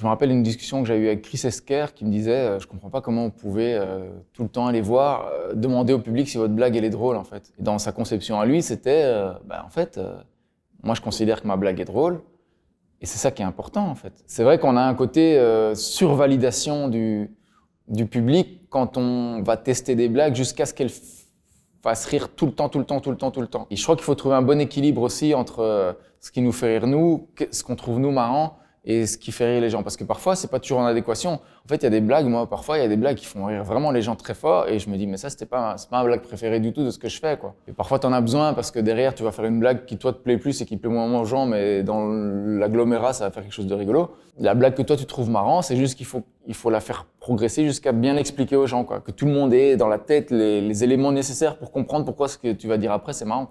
Je me rappelle une discussion que j'ai eue avec Chris Esker qui me disait euh, Je comprends pas comment on pouvait euh, tout le temps aller voir, euh, demander au public si votre blague elle est drôle en fait. Et dans sa conception à lui, c'était bah, En fait, moi je considère que ma blague est drôle et c'est ça qui est important en fait. C'est vrai qu'on a un côté survalidation du, du public quand on va tester des blagues jusqu'à ce qu'elles fassent rire tout le temps, tout le temps, tout le temps, tout le temps. Et je crois qu'il faut trouver un bon équilibre aussi entre ce qui nous fait rire nous, ce qu'on trouve nous marrant et ce qui fait rire les gens. Parce que parfois, c'est pas toujours en adéquation. En fait, il y a des blagues, moi, parfois, il y a des blagues qui font rire vraiment les gens très fort. Et je me dis, mais ça, c'était pas, c'est pas ma blague préférée du tout de ce que je fais, quoi. Et parfois, t'en as besoin parce que derrière, tu vas faire une blague qui, toi, te plaît plus et qui plaît moins aux gens, mais dans l'agglomérat, ça va faire quelque chose de rigolo. La blague que toi, tu trouves marrant, c'est juste qu'il faut, il faut la faire progresser jusqu'à bien l'expliquer aux gens, quoi. Que tout le monde ait dans la tête les, éléments nécessaires pour comprendre pourquoi ce que tu vas dire après, c'est marrant,